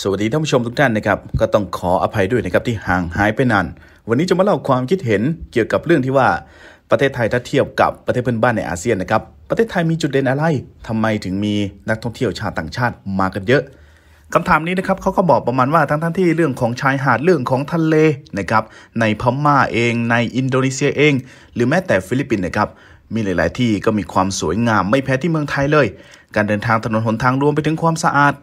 สวัสดีท่านผู้ชมทุกท่านนะครับก็ต้องขออภัยด้วยนะครับที่ห่างหายไปนานวันนี้จะมาเล่าความคิดเห็นเกี่ยวกับเรื่องที่ว่าประเทศไทยถ้าเทียบกับประเทศเพื่อนบ้านในอาเซียนนะครับ ประเทศไทยมีจุดเด่นอะไร ทำไมถึงมีนักท่องเที่ยวชาวต่างชาติมากันเยอะคำถามนี้นะครับเขาก็บอกประมาณว่าทั้งทั้งที่เรื่องของชายหาดเรื่องของทะเลนะครับในพม่าเองในอินโดนีเซียเองหรือแม้แต่ฟิลิปปินส์นะครับมีหลาย ๆ ที่ก็มีความสวยงามไม่แพ้ที่เมืองไทยเลย การเดินทางถนนหนทางรวมไปถึงความสะอาด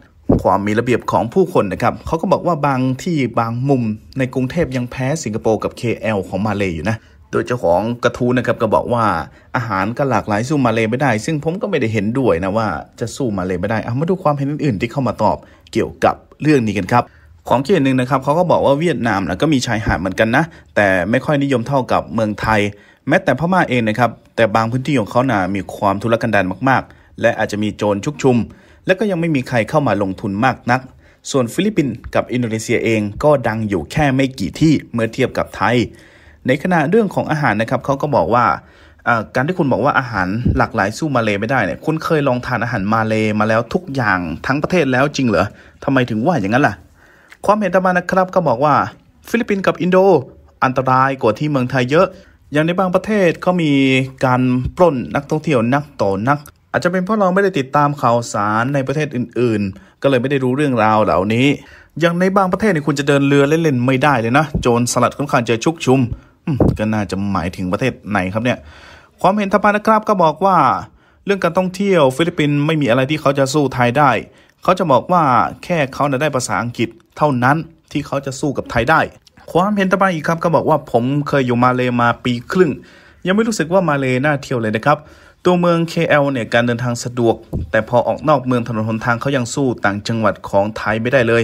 ความมีระเบียบของผู้คนนะครับเขาก็บอกว่าบางที่บางมุมในกรุงเทพยังแพ้สิงคโปร์กับ KL ของมาเลยอยู่นะ โดยเจ้าของกระทู้นะครับก็บอกว่าอาหารก็หลากหลายสู้มาเลยไม่ได้ซึ่งผมก็ไม่ได้เห็นด้วยนะว่าจะสู้มาเลยไม่ได้เอามาดูความเห็นอื่นๆ ที่เข้ามาตอบเกี่ยวกับเรื่องนี้กันครับ ของเขีดนหนึ่งนะครับเขาก็บอกว่าเวียดนามนะก็มีชายหาดเหมือนกันนะ แต่ไม่ค่อยนิยมเท่ากับเมืองไทยแม้แต่พม่าเองนะครับแต่บางพื้นที่ของเขานะ่ะมีความทุรกันดารมาก ๆ และอาจจะมีโจรชุกชุมและก็ยังไม่มีใครเข้ามาลงทุนมากนัก ส่วนฟิลิปปินส์กับอินโดนีเซียเองก็ดังอยู่แค่ไม่กี่ที่เมื่อเทียบกับไทย ในขณะเรื่องของอาหารนะครับเขาก็บอกว่า การที่คุณบอกว่าอาหารหลากหลายสู้มาเลไม่ได้เนี่ยคุณเคยลองทานอาหารมาเลมาแล้วทุกอย่างทั้งประเทศแล้วจริงเหรอทำไมถึงว่าอย่างนั้นล่ะ ความเห็นตามานะครับก็บอกว่า ฟิลิปปินส์กับอินโดอันตรายกว่าที่เมืองไทยเยอะอย่างในบางประเทศก็มีการปล้นนักท่องเที่ยวนักต่อนักอาจจะเป็นเพราะเราไม่ได้ติดตามข่าวสารในประเทศอื่นๆ ก็เลยไม่ได้รู้เรื่องราวเหล่านี้ อย่างในบางประเทศเนี่ยคุณจะเดินเรือเล่นๆไม่ได้เลยนะ โจรสลัดค่อนข้างจะชุกชุมก็น่าจะหมายถึงประเทศไหนครับเนี่ย ความเห็นทบานะครับก็บอกว่า เรื่องการท่องเที่ยว ฟิลิปปินส์ไม่มีอะไรที่เขาจะสู้ไทยได้ เขาจะบอกว่าแค่เขาได้ภาษาอังกฤษเท่านั้นที่เขาจะสู้กับไทยได้ ความเห็นทบานอีกครับก็บอกว่าผมเคยอยู่มาเลมาปีครึ่ง ยังไม่รู้สึกว่ามาเลน่าเที่ยวเลยนะครับตัวเมือง KL เนี่ยการเดินทางสะดวก แต่พอออกนอกเมืองถนนหนทางเขายังสู้ต่างจังหวัดของไทยไม่ได้เลย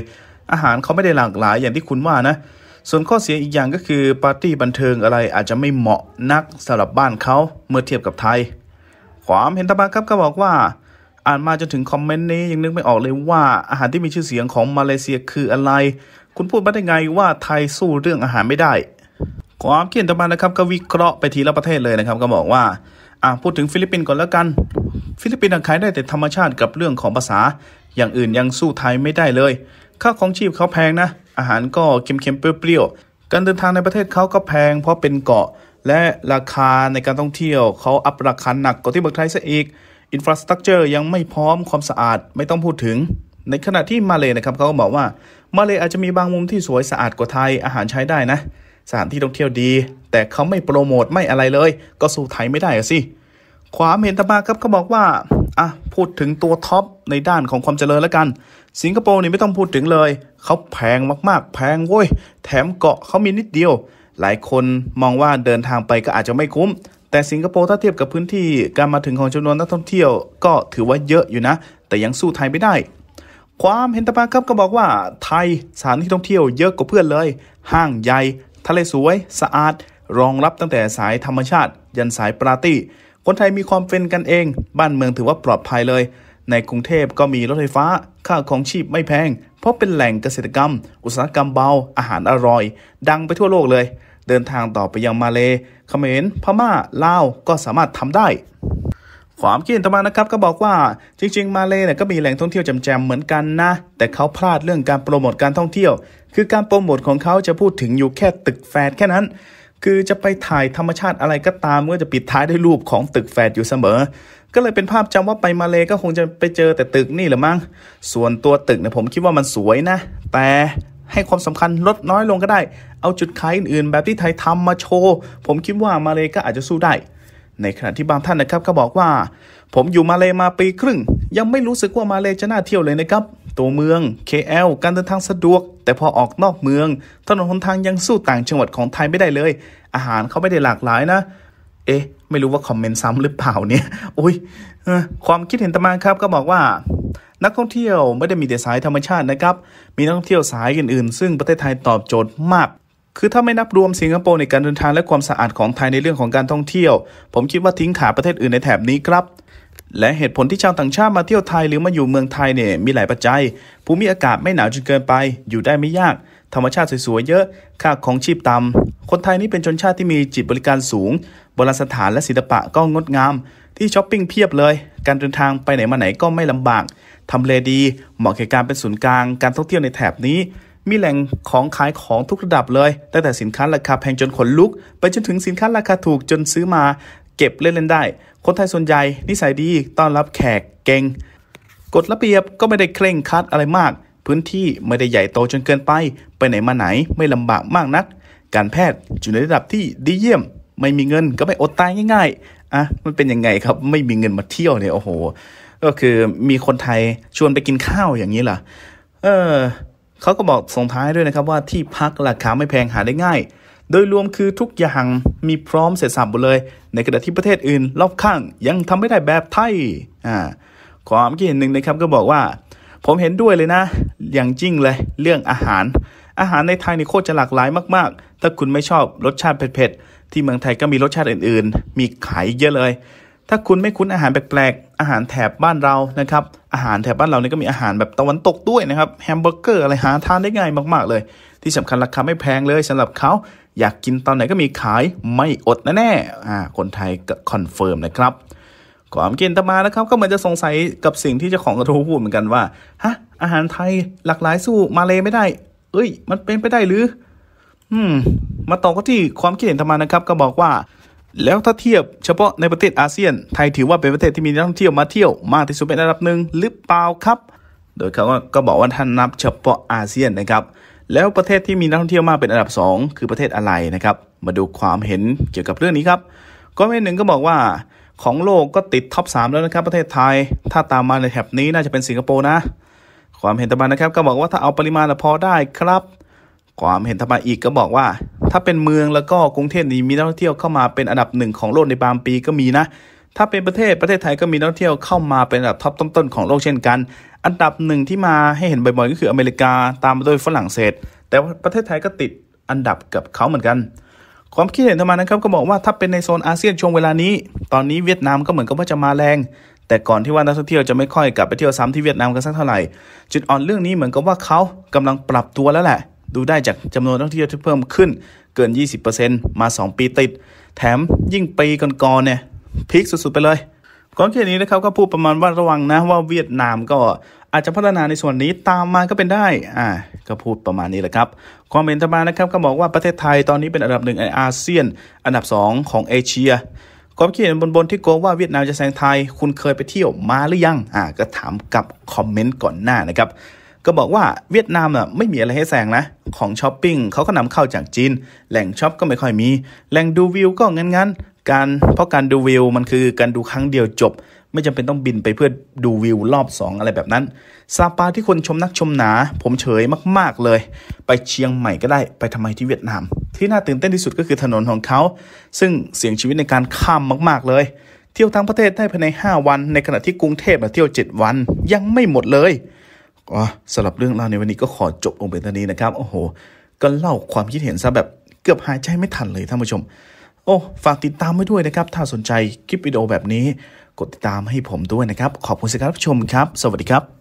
อาหารเขาไม่ได้หลากหลายอย่างที่คุณว่านะ ส่วนข้อเสียอีกอย่างก็คือปาร์ตี้บันเทิงอะไรอาจจะไม่เหมาะนักสำหรับบ้านเขาเมื่อเทียบกับไทย ความเห็นตบาครับก็บอกว่า อ่านมาจนถึงคอมเมนต์นี้ยังนึกไม่ออกเลยว่าอาหารที่มีชื่อเสียงของมาเลเซียคืออะไร คุณพูดมาได้ไงว่าไทยสู้เรื่องอาหารไม่ได้ความเขียนตบานะครับ ก็วิเคราะห์ไปทีละประเทศเลยนะครับก็บอกว่าอ่าพูดถึงฟิลิปปินส์ก่อนแล้วกัน ฟิลิปปินส์ขายได้แต่ธรรมชาติกับเรื่องของภาษา อย่างอื่นยังสู้ไทยไม่ได้เลย ค่าของชีพเขาแพงนะ อาหารก็เค็มๆ เปรี้ยวๆ การเดินทางในประเทศเขาก็แพงเพราะเป็นเกาะ และราคาในการท่องเที่ยว เขาอัปราคาหนักกว่าที่เมืองไทยซะอีก อินฟราสตรักเจอร์ยังไม่พร้อม ความสะอาดไม่ต้องพูดถึง ในขณะที่มาเลยนะครับเขาบอกว่า มาเลยอาจจะมีบางมุมที่สวยสะอาดกว่าไทย อาหารใช้ได้นะสถานที่ท่องเที่ยวดี แต่เขาไม่โปรโมทไม่อะไรเลย ก็สู้ไทยไม่ได้สิ ความเห็นต่อมาครับเขาบอกว่า อ่ะพูดถึงตัวท็อปในด้านของความเจริญแล้วกันสิงคโปร์นี่ไม่ต้องพูดถึงเลยเขาแพงมากๆ แพงเว้ย แถมเกาะเขามีนิดเดียว หลายคนมองว่าเดินทางไปก็อาจจะไม่คุ้ม แต่สิงคโปร์ถ้าเทียบกับพื้นที่การมาถึงของจำนวนนักท่องเที่ยวก็ถือว่าเยอะอยู่นะ แต่ยังสู้ไทยไม่ได้ ความเห็นตาบมาครับก็บอกว่าไทยสถานที่ท่องเที่ยวเยอะกว่าเพื่อนเลย ห้างใหญ่ทะเลสวยสะอาด รองรับตั้งแต่สายธรรมชาติ ยันสายปาร์ตี้คนไทยมีความเป็นกันเองบ้านเมืองถือว่าปลอดภัยเลย ในกรุงเทพก็มีรถไฟฟ้า ค่าของชีพไม่แพง เพราะเป็นแหล่งเกษตรกรรม อุตสาหกรรมเบา อาหารอร่อย ดังไปทั่วโลกเลย เดินทางต่อไปยังมาเลเขมรพม่าลาวก็สามารถทำได้ความคิดเห็นต่อมานะครับ ก็บอกว่าจริงๆมาเลเนี่ยก็มีแหล่งท่องเที่ยวแจมๆเหมือนกันนะ แต่เขาพลาดเรื่องการโปรโมทการท่องเที่ยว คือการโปรโมทของเขาจะพูดถึงอยู่แค่ตึกแฟดแค่นั้น คือจะไปถ่ายธรรมชาติอะไรก็ตามก็จะปิดท้ายด้วยรูปของตึกแฟดอยู่เสมอ ก็เลยเป็นภาพจำว่าไปมาเลก็คงจะไปเจอแต่ตึกนี่แหละมั้งส่วนตัวตึกเนี่ยผมคิดว่ามันสวยนะ แต่ให้ความสำคัญลดน้อยลงก็ได้ เอาจุดขายอื่นๆแบบที่ไทยทำมาโชว์ผมคิดว่ามาเลก็อาจจะสู้ได้ในขณะที่บางท่านนะครับก็บอกว่า ผมอยู่มาเลมาปีครึ่ง ยังไม่รู้สึกว่ามาเลจะน่าเที่ยวเลยนะครับ ตัวเมือง KL การเดินทางสะดวก แต่พอออกนอกเมืองถนนหนทางยังสู้ต่างจังหวัดของไทยไม่ได้เลย อาหารเขาไม่ได้หลากหลายนะ เอ๊ะไม่รู้ว่าคอมเมนต์ซ้ำหรือเปล่าเนี่ยโอ้ยความคิดเห็นตมาครับก็บอกว่า นักท่องเที่ยวไม่ได้มีแต่สายธรรมชาตินะครับมีนักท่องเที่ยวสายอื่นๆ ซึ่งประเทศไทยตอบโจทย์มากคือถ้าไม่นับรวมสิงคโปร์ในการเดินทางและความสะอาดของไทยในเรื่องของการท่องเที่ยว ผมคิดว่าทิ้งขาประเทศอื่นในแถบนี้ครับ และเหตุผลที่ชาวต่างชาติมาเที่ยวไทยหรือมาอยู่เมืองไทยเนี่ยมีหลายปัจจัยภูมิอากาศไม่หนาวจนเกินไป อยู่ได้ไม่ยาก ธรรมชาติสวยๆเยอะค่าของชีพต่ำคนไทยนี่เป็นชนชาติที่มีจิตบริการสูงโบราณสถานและศิลปะก็งดงามที่ช้อปปิ้งเพียบเลย การเดินทางไปไหนมาไหนก็ไม่ลำบากทำเลดี เหมาะแก่การเป็นศูนย์กลาง การท่องเที่ยวในแถบนี้มีแหล่งของขายของทุกระดับเลยตั้งแต่สินค้าราคาแพงจนขนลุก ไปจนถึงสินค้าราคาถูกจนซื้อมา เก็บเล่นๆได้ คนไทยส่วนใหญ่นิสัยดีต้อนรับแขกเก่งกฎระเบียบก็ไม่ได้เคร่งคัดอะไรมาก พื้นที่ไม่ได้ใหญ่โตจนเกินไป ไปไหนมาไหนไม่ลำบากมากนัก การแพทย์อยู่ในระดับที่ดีเยี่ยม ไม่มีเงินก็ไม่อดตายง่าย ๆอ่ะมันเป็นยังไงครับไม่มีเงินมาเที่ยวเนี่ยโอ้โห ก็คือมีคนไทยชวนไปกินข้าวอย่างนี้ล่ะเออเขาก็บอกส่งท้ายด้วยนะครับว่าที่พักราคาไม่แพงหาได้ง่าย โดยรวมคือทุกอย่างมีพร้อมเสร็จสรรพหมดเลย ในขณะที่ประเทศอื่นรอบข้างยังทำไม่ได้แบบไทยอ่าความคิดเห็นหนึ่งนะครับก็บอกว่า ผมเห็นด้วยเลยนะ อย่างจริงเลยเรื่องอาหาร อาหารในไทยนี่โคตรจะหลากหลายมาก ๆ ถ้าคุณไม่ชอบรสชาติเผ็ดๆที่เมืองไทยก็มีรสชาติอื่นๆ มีขายเยอะเลย ถ้าคุณไม่คุ้นอาหารแปลกๆอาหารแถบบ้านเรานะครับ อาหารแถบบ้านเราเนี่ยก็มีอาหารแบบตะวันตกด้วยนะครับแฮมเบอร์เกอร์อะไรหาทานได้ง่ายมากๆ เลย ที่สำคัญราคาไม่แพงเลย สำหรับเขาอยากกินตอนไหนก็มีขายไม่อดแน่ๆอ่า คนไทยก็คอนเฟิร์มนะครับความเกนต่อมานะครับก็เหมือนจะสงสัยกับสิ่งที่เจ้าของกระทู้พูดเหมือนกันว่า ฮะ อาหารไทยหลากหลายสู้มาเลยไม่ได้ เอ้ย มันเป็นไปได้หรืออืมมาต่อก็ที่ความคิดเห็นธรรมานะครับ ก็บอกว่าแล้วถ้าเทียบเฉพาะในประเทศอาเซียน ไทยถือว่าเป็นประเทศที่มีนักท่องเที่ยวมาเที่ยวมากที่สุดเป็นอันดับหนึ่งหรือเปล่าครับ โดยเขาก็บอกว่าท่านนับเฉพาะอาเซียนนะครับ แล้วประเทศที่มีนักท่องเที่ยวมากเป็นอันดับ 2 คือประเทศอะไรนะครับ มาดูความเห็นเกี่ยวกับเรื่องนี้ครับ ก็เมนหนึ่งก็บอกว่าของโลกก็ติดท็อป3แล้วนะครับประเทศไทย ถ้าตามมาในแถบนี้น่าจะเป็นสิงคโปร์นะ ความเห็นตะบันนะครับก็บอกว่าถ้าเอาปริมาณพอได้ครับ ความเห็นตะบันอีกก็บอกว่าถ้าเป็นเมืองแล้วก็กรุงเทพนี่มีนักท่องเที่ยวเข้ามาเป็นอันดับหนึ่งของโลกในบางปีก็มีนะ ถ้าเป็นประเทศประเทศไทยก็มีนักท่องเที่ยวเข้ามาเป็นอันดับท็อปต้นๆ ของโลกเช่นกัน อันดับหนึ่งที่มาให้เห็นบ่อยๆ ก็คืออเมริกาตามมาโดยฝรั่งเศสแต่ประเทศไทยก็ติดอันดับกับเขาเหมือนกัน ความคิดเห็นธรรมานะครับก็บอกว่าถ้าเป็นในโซนอาเซียนช่วงเวลานี้ ตอนนี้เวียดนามก็เหมือนกับว่าจะมาแรง แต่ก่อนที่ว่านักท่องเที่ยวจะไม่ค่อยกลับไปเที่ยวซ้ำที่เวียดนามกันสักเท่าไหร่ จุดอ่อนเรื่องนี้เหมือนกับว่าเขากำลังปรับตัวแล้วแหละดูได้จากจำนวนนักท่องเที่ยวที่เพิ่มขึ้นเกิน 20%มา 2 ปีติด แถมยิ่งปีก่อนๆเนี่ยพีคสุดๆไปเลยก่อนแค่นี้นะครับก็พูดประมาณว่าระวังนะว่าเวียดนามก็อาจจะพัฒนาในส่วนนี้ตามมาก็เป็นได้อ่าก็พูดประมาณนี้แหละครับความเห็นตมานะครับก็บอกว่าประเทศไทยตอนนี้เป็นอันดับหนึ่งในอาเซียน อันดับ 2 ของเอเชียความคิดเห็นบนที่โกว่าเวียดนามจะแซงไทย คุณเคยไปเที่ยวมาหรือยังอ่าก็ถามกับคอมเมนต์ก่อนหน้านะครับก็บอกว่าเวียดนามน่ะไม่มีอะไรให้แซงนะของช้อปปิ้งเขาก็นำเข้าจากจีน แหล่งช็อปก็ไม่ค่อยมี แหล่งดูวิวก็งั้นๆ การเพราะการดูวิวมันคือการดูครั้งเดียวจบ ไม่จำเป็นต้องบินไปเพื่อดูวิวรอบ 2 อะไรแบบนั้นซาปาที่คนชมนักชมหนาผมเฉยมากๆเลย ไปเชียงใหม่ก็ได้ไปทำไมที่เวียดนาม ที่น่าตื่นเต้นที่สุดก็คือถนนของเขาซึ่งเสี่ยงชีวิตในการข้ามมาก ๆ เลย เที่ยวทั้งประเทศได้ภายใน 5 วันในขณะที่กรุงเทพเที่ยว 7 วัน ยังไม่หมดเลยก็สำหรับเรื่องราวในวันนี้ก็ขอจบลงไปเท่านี้นะครับโอ้โห ก็เล่าความคิดเห็นซะแบบ เกือบหายใจไม่ทันเลยท่านผู้ชม โอ้ ฝากติดตามไว้ด้วยนะครับ ถ้าสนใจคลิปวิดีโอแบบนี้ กดติดตามให้ผมด้วยนะครับ ขอบคุณสำหรับชมครับสวัสดีครับ